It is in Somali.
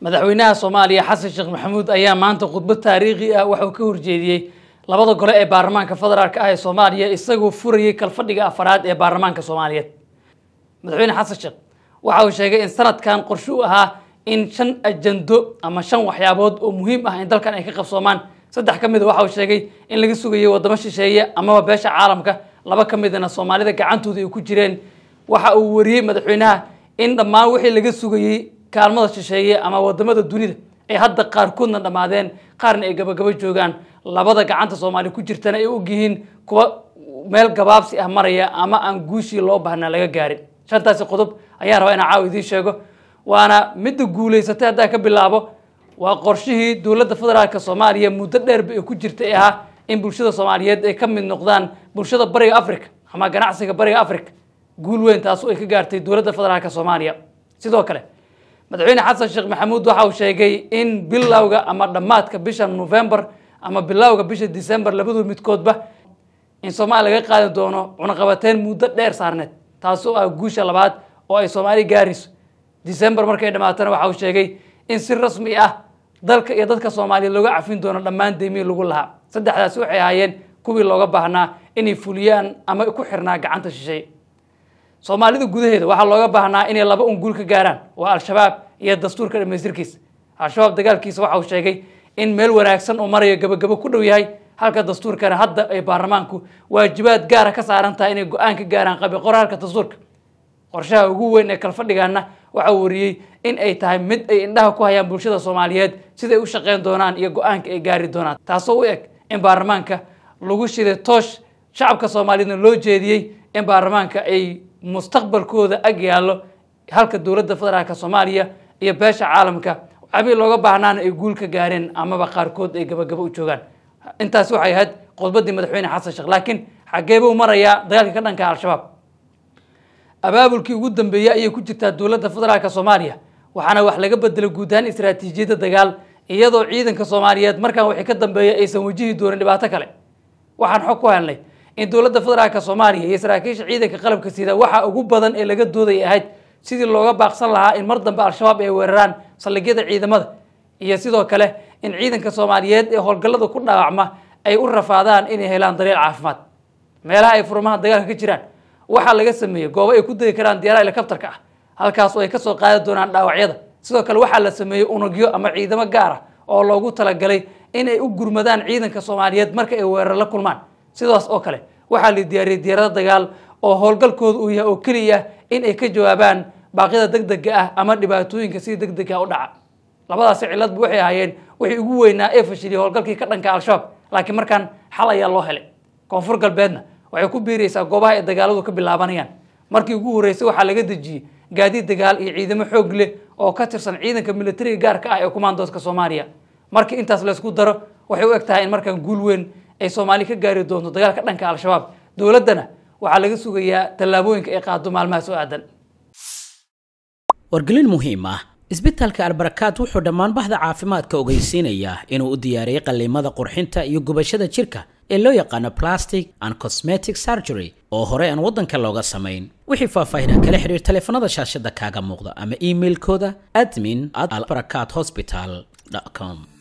madaxweynaha soomaaliya xasan sheekh maxamuud ayaa maanta khudbad taariikhi ah waxauu ka horjeediyey labada gole ee baarlamaanka federaalka ah ee soomaaliya isagoo furayay kalfadhiga afaraad ee baarlamaanka soomaaliyeed madaxweyne xasan sheekh waxa uu sheegay in sanadkan qorshe u ahaa in shan ajendo ama shan waxyaabood oo muhiim ah in dalkan ay ka qabsoomaan saddex ka mida ah waxa uu sheegay in laga sugayo waddamo shisheeye amaba beesha caalamka laba ka midana soomaalida gacantooda ay ku jireen waxa uu wariyey madaxweynaha in dhammaan wixii laga sugayey kaalmada shisheeye ama wadamada dunida ay hadda qaarkoodna dhammaadeen qaarna ay gabagabo joogaan labada gacanta soomaaliya ku jirtana ay ogyihiin kuwa meel gabaabsi ah maraya ama aan guushii loo baahnaa laga gaarin shantaasi qodob ayaan rabaa inaan caawa idiin sheego waana midda guulaysatay haddaa ka bilaabo waa qorshihii dowladda federaalka soomaaliya muddo dheerba ee ku jirtay ahaa in bulshada soomaaliyeed ay ka mid noqdaan bulshada bariga africa ama ganacsiga bariga africa guul weyn taasu ay ka gaartay dowladda federaalk soomaaliya sidoo kale madaxweyne xasan sheekh maxamuud waxa uu sheegay in bilowga ama dhammaadka bisha november ama bilowga bisha december labadu midkoodba in soomaaliya laga qaadi doono cunaqabateen muddo dheer saarneed taasoo ah guusha labaad oo ay soomaaliya gaarayso december markay dhammaatana waxa uu sheegay in si rasmi ah dalka iyo dadka soomaaliya looga cafin doono dhammaan deymihii lagu lahaa saddexdaasi waxay ahaayeen kuwii looga baahnaa inay fuliyaan ama ku xirnaa gacanta shishay soomaalida gudaheeda waxaa looga baahnaa inay laba un ka gaaraan waa al-shabaab iyo dastuurka dhammaystirkiisa al-shabaab dagaalkiisa waxa uu sheegay in meel wanaagsan uu marayo gabagabo ku dhow yahay halka dastuurkana hadda ay baarlamaanku waajibaad gaara ka saaran tahay inay go-aan ka gaaraan qabi qoraalka dastuurka qorshaha ugu weyn ee kalfadhigaana waxa uu wariyey in ay tahay mid ay indhaha ku hayaan bulshada soomaaliyeed siday u shaqeyn doonaan iyo go-aanka ay gaari doonaan taasoo u eg in baarlamaanka lagu shiday toosh shacabka soomaaliyeedna loo jeediyey in baarlamaanka ay mustaqbalkooda ag yaallo halka dowladda federaalka soomaaliya iyo beesha caalamka abi looga baahnaana ay guul ka gaareen amaba qaarkood ay gabagaba u joogaan intaasi waxay ahayd khudbadii madaxweyne xasan sheekh laakiin xaggeebuu marayaa dagaalka ka dhanka al-shabaab abaabulkii ugu dambeeyey ayay ku jirtaa dowladda federaalka soomaaliya waxaana wax laga bedelay guud ahaan istaraatiijiyadda dagaal iyadoo ciidanka soomaaliyeed markaan wixii ka dambeeya aysan wajihi doonin dhibaato kale waxaan xog ku helnay in dowladda federaalka soomaaliya iyo saraakiisha ciidanka qalabka sida waxaa ugu badan ee laga dooday ahayd sidii looga baaqsan lahaa in mar dambe al-shabaab ay weeraraan saldhigyada ciidamada iyo sidoo kale in ciidanka soomaaliyeed ee howlgallada ku dhaawacma ay u rafaadaan inay helaan daryeel caafimaad meelaha ay furmaha dagaalka ka jiraan waxaa laga sameeyey goobo ay ku degi karaan diyaaraha helikabtarka ah halkaas oo ay kasoo qaadi doonaan dhaawacyada sidoo kale waxaa la sameeyey unugyo ama ciidamo gaar ah oo loogu talagalay inay u gurmadaan ciidanka soomaaliyeed marka ay weerar la kulmaan sidaas oo kale waxaa la diyaariyey diyaarada dagaal oo howlgalkooda uu yahay oo keliya in ay ka jawaabaan baaqyada degdega ah ama dhibaatooyinka sida degdega ah u dhaca labadaasi ciladbu waxay ahaayeen wixii ugu weynaa ee fashiliyay howlgalkii ka dhanka al-shabaab laakiin markaan xal ayaa loo helay koonfur galbeedna waxay ku biiraysaa goobaha ay dagaaladu ka bilaabanayaan markii ugu horreysay waxaa laga dejiyey gaadiid dagaal iyo ciidamo xoog leh oo ka tirsan ciidanka militariga gaarka ah ee kumaandoodka soomaaliya markii intaas laysku daro waxay u eg tahay in markaan guul weyn ay soomaali ka gaari doonto dagaalka dhanka al-shabaab dowladdana waxaa laga sugayaa tallaabooyinka ay qaado maalmaha soo aadan wargelin muhiim ah isbitaalka albarakaad wuxuu dhammaan bahda caafimaadka ogeysiinayaa inuu u diyaariyay qalliimada qurxinta iyo gubashada jirka ee loo yaqaano plastic and cosmetic surgery oo hore aan waddanka looga samayn wixii faahfaahin ah kala xidhiir taleefanada shaashada kaaga muuqda ama emailkooda admin at albarakaad hosbital com